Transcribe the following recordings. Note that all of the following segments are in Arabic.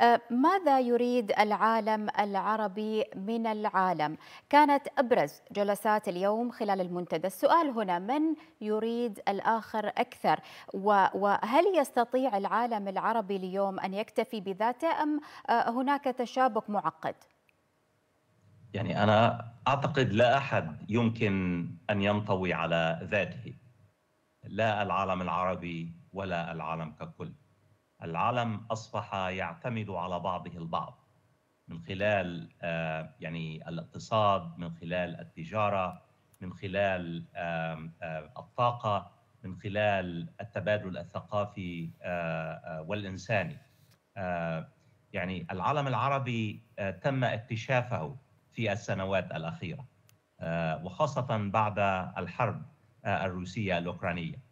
أه، ماذا يريد العالم العربي من العالم؟ كانت أبرز جلسات اليوم خلال المنتدى السؤال هنا من يريد الآخر أكثر؟ وهل يستطيع العالم العربي اليوم أن يكتفي بذاته أم أه، هناك تشابك معقد؟ يعني أنا أعتقد لا أحد يمكن أن ينطوي على ذاته لا العالم العربي ولا العالم ككل العالم أصبح يعتمد على بعضه البعض من خلال آه، يعني الاقتصاد من خلال التجارة من خلال آه، الطاقة من خلال التبادل الثقافي آه، والإنساني يعني العالم العربي تم اكتشافه في السنوات الأخيرة وخاصة بعد الحرب الروسية الأوكرانية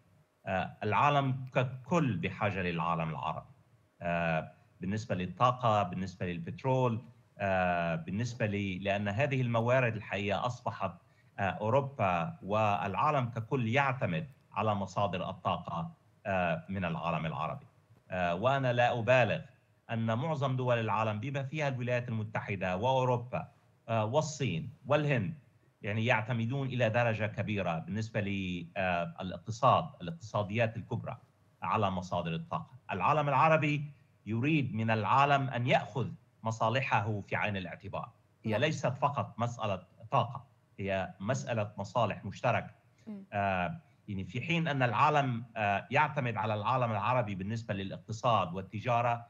آه، العالم ككل بحاجه للعالم العربي آه، بالنسبه للطاقه بالنسبه للبترول آه، بالنسبه لي لان هذه الموارد الحقيقه اصبحت اوروبا والعالم ككل يعتمد على مصادر الطاقه من العالم العربي وانا لا ابالغ ان معظم دول العالم بما فيها الولايات المتحده واوروبا والصين والهند يعني يعتمدون الى درجه كبيره بالنسبه للاقتصاد آه، الاقتصاديات الكبرى على مصادر الطاقه. العالم العربي يريد من العالم ان ياخذ مصالحه في عين الاعتبار. هي نعم. ليست فقط مساله طاقه، هي مساله مصالح مشتركه. آه، يعني في حين ان العالم آه، يعتمد على العالم العربي بالنسبه للاقتصاد والتجاره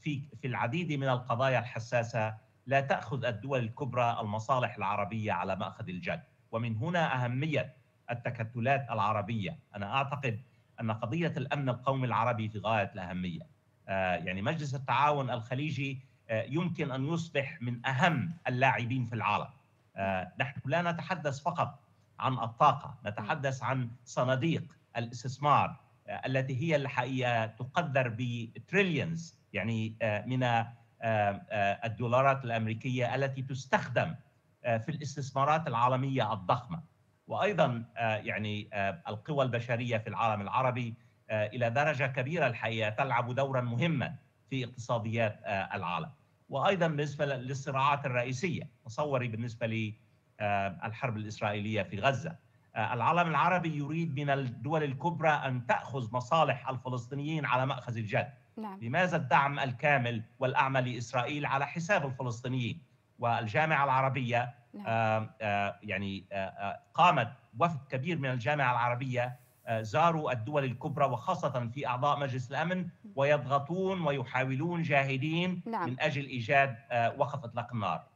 في في العديد من القضايا الحساسه لا تأخذ الدول الكبرى المصالح العربية على مأخذ الجد ومن هنا أهمية التكتلات العربية أنا أعتقد أن قضية الأمن القومي العربي في غاية الأهمية آه، يعني مجلس التعاون الخليجي آه، يمكن أن يصبح من أهم اللاعبين في العالم آه، نحن لا نتحدث فقط عن الطاقة نتحدث عن صناديق الاستثمار التي هي الحقيقة تقدر بتريليونز يعني من آه، الدولارات الامريكيه التي تستخدم آه، في الاستثمارات العالميه الضخمه وايضا آه، يعني القوى البشريه في العالم العربي الى درجه كبيره الحقيقه تلعب دورا مهما في اقتصاديات العالم وايضا بالنسبه للصراعات الرئيسيه تصوري بالنسبه للحرب الاسرائيليه في غزه العالم العربي يريد من الدول الكبرى ان تاخذ مصالح الفلسطينيين على ماخذ الجد نعم. لماذا الدعم الكامل والأعمى لإسرائيل على حساب الفلسطينيين والجامعة العربية نعم. آه، آه، يعني آه، قامت وفد كبير من الجامعة العربية زاروا الدول الكبرى وخاصة في أعضاء مجلس الأمن ويضغطون ويحاولون جاهدين نعم. من أجل إيجاد وقف إطلاق النار